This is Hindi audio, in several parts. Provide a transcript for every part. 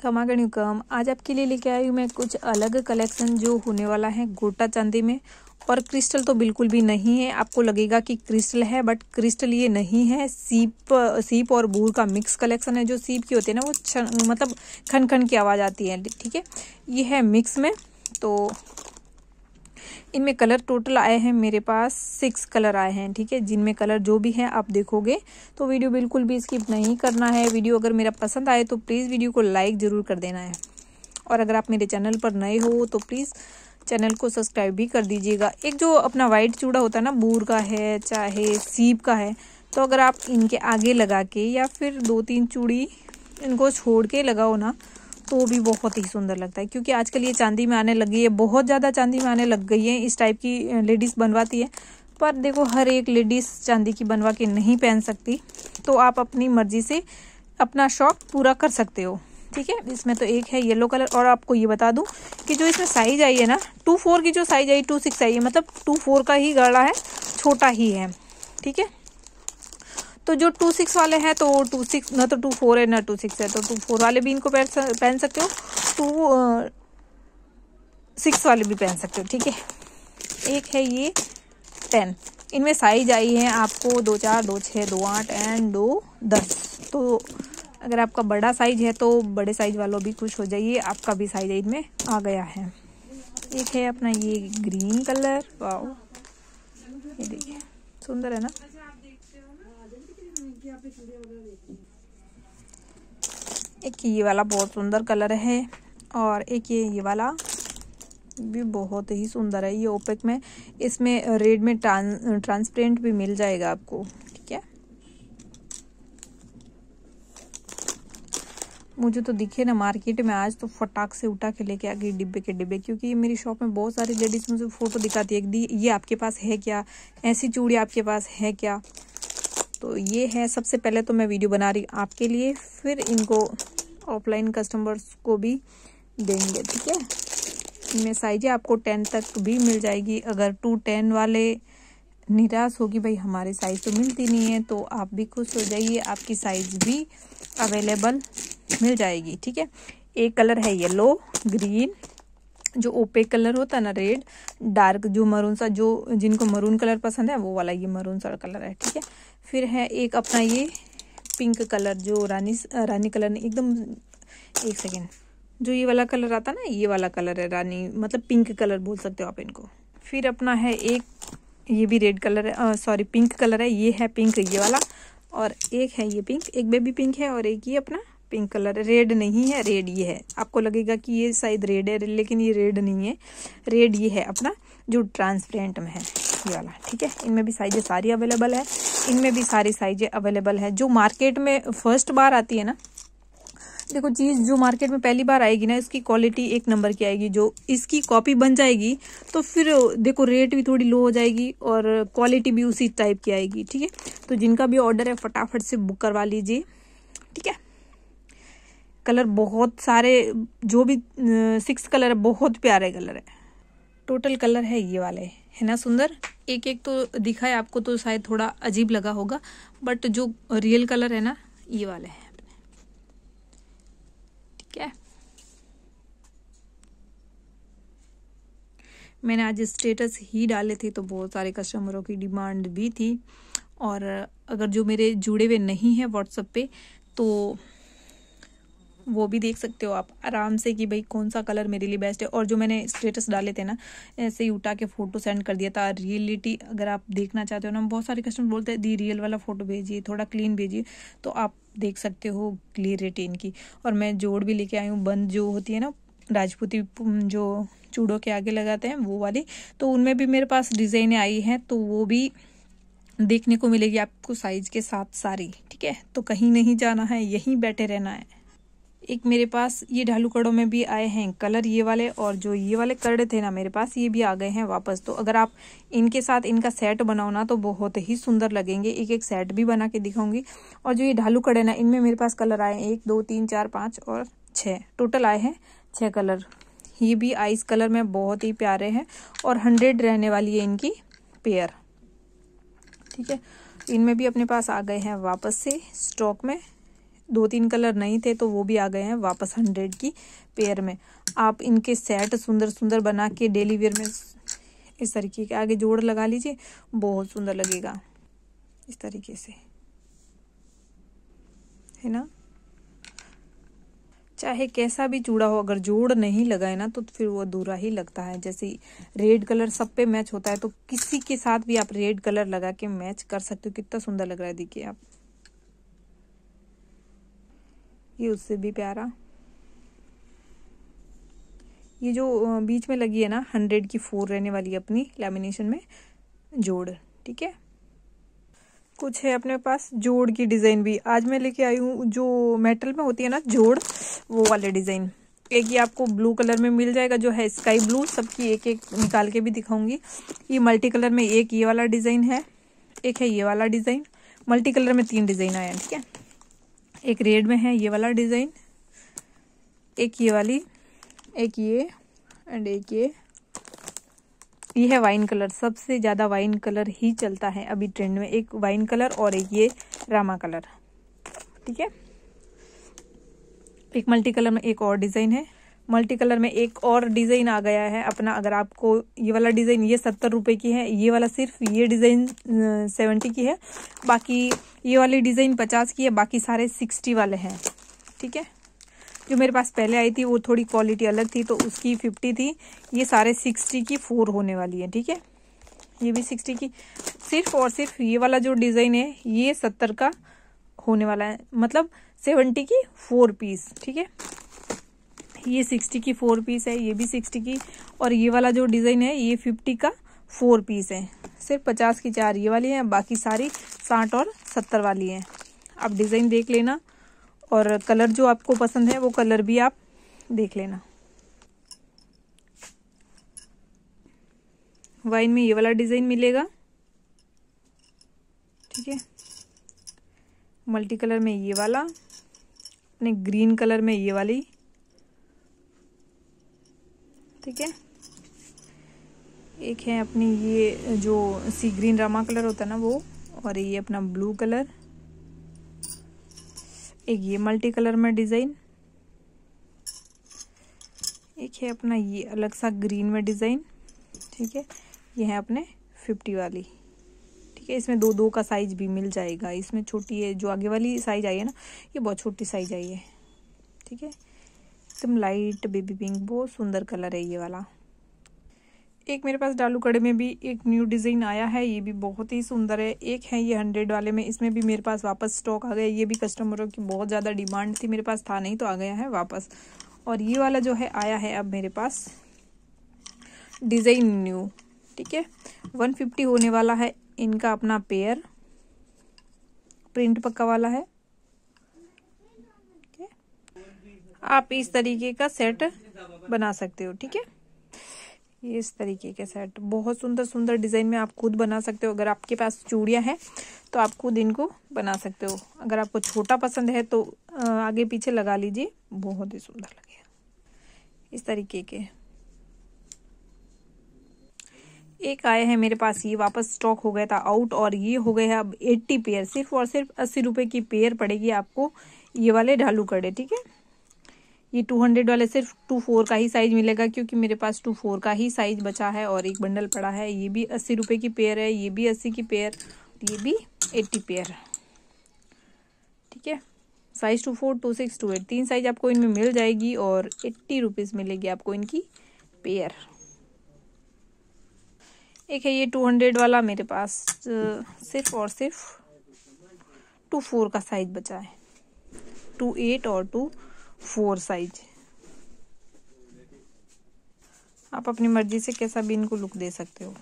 खमा कम आज आपके लिए लेके आई हूँ मैं कुछ अलग कलेक्शन जो होने वाला है गोटा चांदी में और क्रिस्टल तो बिल्कुल भी नहीं है आपको लगेगा कि क्रिस्टल है बट क्रिस्टल ये नहीं है सीप सीप और बूर का मिक्स कलेक्शन है जो सीप की होती है ना वो छन मतलब खन खन की आवाज़ आती है ठीक है ये है मिक्स में तो इनमें कलर टोटल आए हैं मेरे पास सिक्स कलर आए हैं ठीक है जिनमें कलर जो भी है आप देखोगे तो वीडियो बिल्कुल भी स्किप नहीं करना है वीडियो अगर मेरा पसंद आए तो प्लीज़ वीडियो को लाइक ज़रूर कर देना है और अगर आप मेरे चैनल पर नए हो तो प्लीज़ चैनल को सब्सक्राइब भी कर दीजिएगा एक जो अपना वाइट चूड़ा होता है ना बूर का है चाहे सीप का है तो अगर आप इनके आगे लगा के या फिर दो तीन चूड़ी इनको छोड़ के लगाओ ना तो भी बहुत ही सुंदर लगता है क्योंकि आजकल ये चांदी में आने लग गई है बहुत ज़्यादा चांदी में आने लग गई है इस टाइप की लेडीज़ बनवाती है पर देखो हर एक लेडीज़ चांदी की बनवा के नहीं पहन सकती तो आप अपनी मर्जी से अपना शौक पूरा कर सकते हो ठीक है इसमें तो एक है येलो कलर और आपको ये बता दूं कि जो इसमें साइज आई है ना टू फोर की जो साइज आई टू सिक्स आई है मतलब टू फोर का ही गाड़ा है छोटा ही है ठीक है तो जो टू सिक्स वाले हैं तो टू सिक्स ना तो टू फोर है ना टू सिक्स है तो टू फोर वाले भी इनको पहन पहन सकते हो टू तो सिक्स वाले भी पहन सकते हो ठीक है एक है ये टेन इनमें साइज आई है आपको दो चार दो छः दो आठ एंड दो दस तो अगर आपका बड़ा साइज है तो बड़े साइज वालों भी खुश हो जाइए आपका भी साइज इनमें आ गया है एक है अपना ये ग्रीन कलर वाओ ये देखिए सुंदर है ना एक ये वाला बहुत सुंदर कलर है और एक ये ये वाला भी बहुत ही सुंदर है ये ओपेक में इसमें रेड में ट्रांस ट्रांसपेरेंट भी मिल जाएगा आपको ठीक है मुझे तो दिखे ना मार्केट में आज तो फटाक से उठा के लेके आ गई डिब्बे के डिब्बे क्योंकि ये मेरी शॉप में बहुत सारी लेडीज़ मुझे फ़ोटो दिखाती है दी ये आपके पास है क्या ऐसी चूड़ी आपके पास है क्या तो ये है सबसे पहले तो मैं वीडियो बना रही आपके लिए फिर इनको ऑफलाइन कस्टमर्स को भी देंगे ठीक है इनमें साइजें आपको टेन तक भी मिल जाएगी अगर टू टेन वाले निराश होगी भाई हमारे साइज़ तो मिलती नहीं है तो आप भी खुश हो जाइए आपकी साइज़ भी अवेलेबल मिल जाएगी ठीक है एक कलर है येलो ग्रीन जो ओपेक कलर होता है ना रेड डार्क जो मरून सा जो जिनको मरून कलर पसंद है वो वाला ये मरून सा कलर है ठीक है फिर है एक अपना ये पिंक कलर जो रानी रानी कलर ने एकदम एक सेकेंड जो ये वाला कलर आता ना ये वाला कलर है रानी मतलब पिंक कलर बोल सकते हो आप इनको फिर अपना है एक ये भी रेड कलर है सॉरी पिंक कलर है ये है पिंक ये वाला और एक है ये पिंक एक बेबी पिंक है और एक ये अपना पिंक कलर है रेड नहीं है रेड ये है आपको लगेगा कि ये शायद रेड है लेकिन ये रेड नहीं है रेड ये है अपना जो ट्रांसपेरेंट में है ये वाला ठीक है इनमें भी साइजें सारी अवेलेबल है इनमें भी सारी साइजें अवेलेबल है जो मार्केट में फर्स्ट बार आती है ना देखो चीज़ जो मार्केट में पहली बार आएगी ना इसकी क्वालिटी एक नंबर की आएगी जो इसकी कॉपी बन जाएगी तो फिर देखो रेट भी थोड़ी लो हो जाएगी और क्वालिटी भी उसी टाइप की आएगी ठीक है तो जिनका भी ऑर्डर है फटाफट से बुक करवा लीजिए ठीक है कलर बहुत सारे जो भी सिक्स कलर है बहुत प्यारे कलर है टोटल कलर है ये वाले है ना सुंदर एक एक तो दिखा है आपको तो शायद थोड़ा अजीब लगा होगा बट जो रियल कलर है ना ये वाले हैं ठीक है मैंने आज स्टेटस ही डाले थे तो बहुत सारे कस्टमरों की डिमांड भी थी और अगर जो मेरे जुड़े हुए नहीं है व्हाट्सएप पे तो वो भी देख सकते हो आप आराम से कि भाई कौन सा कलर मेरे लिए बेस्ट है और जो मैंने स्टेटस डाले थे ना ऐसे ही उठा के फ़ोटो सेंड कर दिया था रियलिटी अगर आप देखना चाहते हो ना बहुत सारे कस्टमर बोलते हैं दी रियल वाला फ़ोटो भेजिए थोड़ा क्लीन भेजिए तो आप देख सकते हो क्लियरिटी इनकी और मैं जोड़ भी लेके आई हूँ बंद जो होती है ना राजपूती जो चूड़ों के आगे लगाते हैं वो वाली तो उनमें भी मेरे पास डिजाइने आई हैं तो वो भी देखने को मिलेगी आपको साइज के साथ सारी ठीक है तो कहीं नहीं जाना है यहीं बैठे रहना है एक मेरे पास ये ढालू कड़ों में भी आए हैं कलर ये वाले और जो ये वाले कर्ड थे ना मेरे पास ये भी आ गए हैं वापस तो अगर आप इनके साथ इनका सेट बनाओ ना तो बहुत ही सुंदर लगेंगे एक एक सेट भी बना के दिखाऊंगी और जो ये ढालू कड़े ना इनमें मेरे पास कलर आए हैं एक दो तीन चार पाँच और छः टोटल आए हैं छः कलर ये भी आइस कलर में बहुत ही प्यारे हैं और हंड्रेड रहने वाली है इनकी पेयर ठीक है इनमें भी अपने पास आ गए हैं वापस से स्टॉक में दो तीन कलर नहीं थे तो वो भी आ गए हैं वापस हंड्रेड की पेयर में आप इनके सेट सुंदर सुंदर बना के डेली वेयर में इस तरीके के आगे जोड़ लगा लीजिए बहुत सुंदर लगेगा इस तरीके से है ना चाहे कैसा भी चूड़ा हो अगर जोड़ नहीं लगाए ना तो फिर वो अधूरा ही लगता है जैसे रेड कलर सब पे मैच होता है तो किसी के साथ भी आप रेड कलर लगा के मैच कर सकते हो कितना सुंदर लग रहा है देखिए आप ये उससे भी प्यारा ये जो बीच में लगी है ना हंड्रेड की फोर रहने वाली है अपनी लेमिनेशन में जोड़ ठीक है कुछ है अपने पास जोड़ की डिज़ाइन भी आज मैं लेके आई हूँ जो मेटल में होती है ना जोड़ वो वाले डिज़ाइन एक ये आपको ब्लू कलर में मिल जाएगा जो है स्काई ब्लू सबकी एक एक निकाल के भी दिखाऊंगी ये मल्टी कलर में एक ये वाला डिज़ाइन है एक है ये वाला डिज़ाइन मल्टी कलर में तीन डिज़ाइन आया ठीक है एक रेड में है ये वाला डिज़ाइन एक ये वाली एक ये एंड एक ये ये है वाइन कलर सबसे ज़्यादा वाइन कलर ही चलता है अभी ट्रेंड में एक वाइन कलर और एक ये रामा कलर ठीक है एक मल्टी कलर में एक और डिज़ाइन है मल्टी कलर में एक और डिज़ाइन आ गया है अपना अगर आपको ये वाला डिज़ाइन ये सत्तर रुपये की है ये वाला सिर्फ ये डिज़ाइन सेवेंटी की है बाकी ये वाली डिज़ाइन पचास की है बाकी सारे सिक्सटी वाले हैं ठीक है जो मेरे पास पहले आई थी वो थोड़ी क्वालिटी अलग थी तो उसकी फिफ्टी थी ये सारे सिक्सटी की फोर होने वाली है ठीक है ये भी सिक्सटी की सिर्फ और सिर्फ ये वाला जो डिज़ाइन है ये सत्तर का होने वाला है मतलब सेवेंटी की फोर पीस ठीक है ये सिक्सटी की फोर पीस है ये भी सिक्सटी की और ये वाला जो डिज़ाइन है ये फिफ्टी का फोर पीस है सिर्फ पचास की चार ये वाली है बाकी सारी साठ और सत्तर वाली हैं आप डिज़ाइन देख लेना और कलर जो आपको पसंद है वो कलर भी आप देख लेना वाइन में ये वाला डिज़ाइन मिलेगा ठीक है मल्टी कलर में ये वाला ग्रीन कलर में ये वाली ठीक है एक है अपनी ये जो सी ग्रीन रामा कलर होता है ना वो और ये अपना ब्लू कलर एक ये मल्टी कलर में डिज़ाइन एक है अपना ये अलग सा ग्रीन में डिज़ाइन ठीक है ये है अपने फिफ्टी वाली ठीक है इसमें दो दो का साइज भी मिल जाएगा इसमें छोटी है जो आगे वाली साइज आई है ना ये बहुत छोटी साइज आई है ठीक है एकदम लाइट बेबी पिंक बहुत सुंदर कलर है ये वाला एक मेरे पास डालू कड़े में भी एक न्यू डिज़ाइन आया है ये भी बहुत ही सुंदर है एक है ये हंड्रेड वाले में इसमें भी मेरे पास वापस स्टॉक आ गया ये भी कस्टमरों की बहुत ज़्यादा डिमांड थी मेरे पास था नहीं तो आ गया है वापस और ये वाला जो है आया है अब मेरे पास डिज़ाइन न्यू ठीक है वन फिफ्टी होने वाला है इनका अपना पेयर प्रिंट पक्का वाला है आप इस तरीके का सेट बना सकते हो ठीक है ये इस तरीके के सेट बहुत सुंदर सुंदर डिज़ाइन में आप खुद बना सकते हो अगर आपके पास चूड़िया हैं तो आप खुद इनको बना सकते हो अगर आपको छोटा पसंद है तो आगे पीछे लगा लीजिए बहुत ही सुंदर लगेगा इस तरीके के एक आया है मेरे पास ये वापस स्टॉक हो गया था आउट और ये हो गए है अब 80 पेयर सिर्फ और सिर्फ अस्सी रुपए की पेयर पड़ेगी आपको ये वाले ढालू कड़े ठीक है ये टू हंड्रेड वाले सिर्फ टू फोर का ही साइज मिलेगा क्योंकि मेरे पास टू फोर का ही साइज बचा है और एक बंडल पड़ा है ये भी अस्सी रुपये की पेयर है ये भी अस्सी की पेयर ये भी एट्टी पेयर ठीक है size two four two six two eight तीन साइज आपको इनमें मिल जाएगी और एट्टी रुपीज़ मिलेगी आपको इनकी पेयर एक है ये टू हंड्रेड वाला मेरे पास सिर्फ और सिर्फ टू फोर का साइज बचा है टू एट और टू फोर साइज आप अपनी मर्जी से कैसा भी इनको लुक दे सकते हो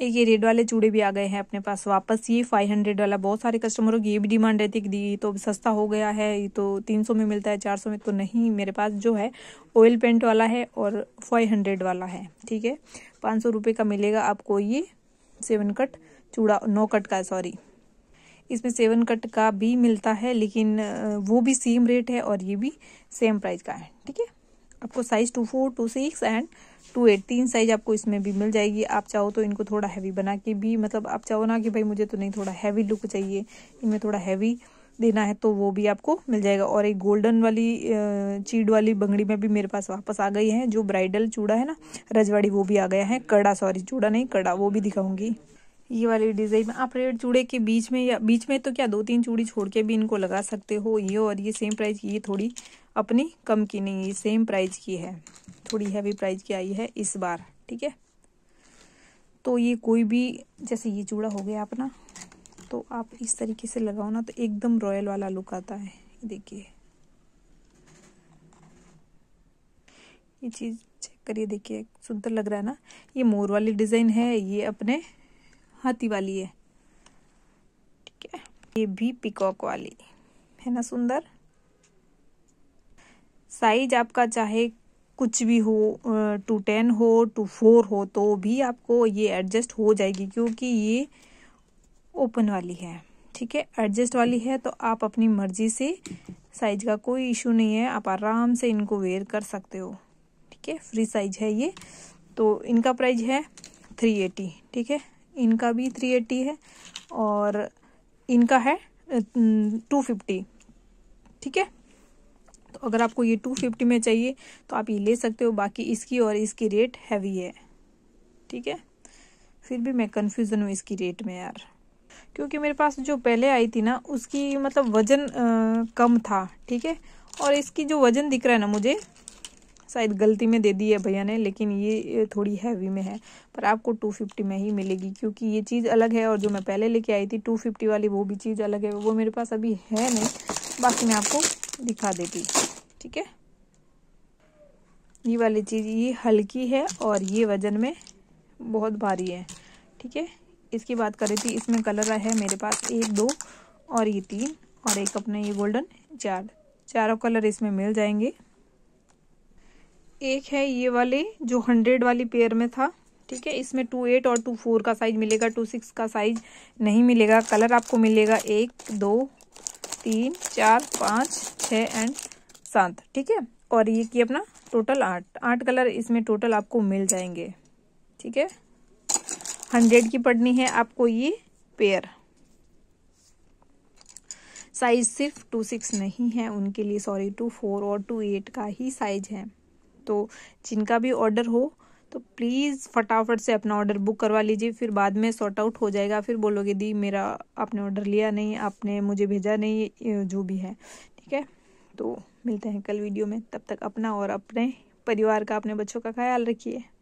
एक ये रेड वाले चूड़े भी आ गए हैं अपने पास वापस ये फाइव हंड्रेड वाला बहुत सारे कस्टमरों की ये भी डिमांड रहती है कि तो सस्ता हो गया है ये तो तीन सौ में मिलता है चार सौ में तो नहीं मेरे पास जो है ऑयल पेंट वाला है और फाइव हंड्रेड वाला है ठीक है पाँच सौ रुपये का मिलेगा आपको ये सेवन कट चूड़ा नौ कट का सॉरी इसमें सेवन कट का भी मिलता है लेकिन वो भी सेम रेट है और ये भी सेम प्राइस का है ठीक है आपको size two four two six and two eight तीन साइज आपको इसमें भी मिल जाएगी आप चाहो तो इनको थोड़ा हैवी बना के भी मतलब आप चाहो ना कि भाई मुझे तो नहीं थोड़ा हैवी लुक चाहिए इनमें थोड़ा हैवी देना है तो वो भी आपको मिल जाएगा और एक गोल्डन वाली चीड वाली बंगड़ी में भी मेरे पास वापस आ गई है जो ब्राइडल चूड़ा है ना रजवाड़ी वो भी आ गया है कड़ा सॉरी चूड़ा नहीं कड़ा वो भी दिखाऊंगी ये वाली डिजाइन आप रेड चूड़े के बीच में या बीच में तो क्या दो तीन चूड़ी छोड़ के भी इनको लगा सकते हो ये और ये सेम प्राइस की ये थोड़ी अपनी कम की नहीं है सेम प्राइस की है थोड़ी हैवी प्राइस की आई है इस बार ठीक है तो ये कोई भी जैसे ये चूड़ा हो गया अपना तो आप इस तरीके से लगाओ ना तो एकदम रॉयल वाला लुक आता है देखिए ये चीज़ चेक करिए देखिए सुंदर लग रहा है ना ये मोर वाली डिज़ाइन है ये अपने हाथी वाली है ठीक है ये भी पिकॉक वाली है ना सुंदर साइज आपका चाहे कुछ भी हो टू टेन हो टू फोर हो तो भी आपको ये एडजस्ट हो जाएगी क्योंकि ये ओपन वाली है ठीक है एडजस्ट वाली है तो आप अपनी मर्जी से साइज का कोई इशू नहीं है आप आराम से इनको वेयर कर सकते हो ठीक है फ्री साइज है ये तो इनका प्राइस है थ्री एटी ठीक है इनका भी थ्री एट्टी है और इनका है टू फिफ्टी ठीक है तो अगर आपको ये टू फिफ्टी में चाहिए तो आप ये ले सकते हो बाकी इसकी और इसकी रेट हैवी है ठीक है फिर भी मैं कन्फ्यूज़न हूँ इसकी रेट में यार क्योंकि मेरे पास जो पहले आई थी ना उसकी मतलब वज़न कम था ठीक है और इसकी जो वज़न दिख रहा है ना मुझे शायद गलती में दे दी है भैया ने लेकिन ये थोड़ी हैवी में है पर आपको टू फिफ्टी में ही मिलेगी क्योंकि ये चीज़ अलग है और जो मैं पहले लेके आई थी टू फिफ्टी वाली वो भी चीज़ अलग है वो मेरे पास अभी है नहीं बाकी मैं आपको दिखा देती ठीक है ये वाली चीज़ ये हल्की है और ये वजन में बहुत भारी है ठीक है इसकी बात करें थी इसमें कलर है मेरे पास एक दो और ये तीन और एक अपने ये गोल्डन चार चारों कलर इसमें मिल जाएंगे एक है ये वाले जो हंड्रेड वाली पेयर में था ठीक है इसमें टू एट और टू फोर का साइज मिलेगा टू सिक्स का साइज नहीं मिलेगा कलर आपको मिलेगा एक दो तीन चार पाँच छ एंड सात ठीक है और ये की अपना टोटल आठ आठ कलर इसमें टोटल आपको मिल जाएंगे ठीक है हंड्रेड की पड़नी है आपको ये पेयर साइज सिर्फ टू सिक्स नहीं है उनके लिए सॉरी टू फोर और टू एट का ही साइज है तो जिनका भी ऑर्डर हो तो प्लीज़ फटाफट से अपना ऑर्डर बुक करवा लीजिए फिर बाद में सॉर्ट आउट हो जाएगा फिर बोलोगे दी मेरा आपने ऑर्डर लिया नहीं आपने मुझे भेजा नहीं जो भी है ठीक है तो मिलते हैं कल वीडियो में तब तक अपना और अपने परिवार का अपने बच्चों का ख्याल रखिए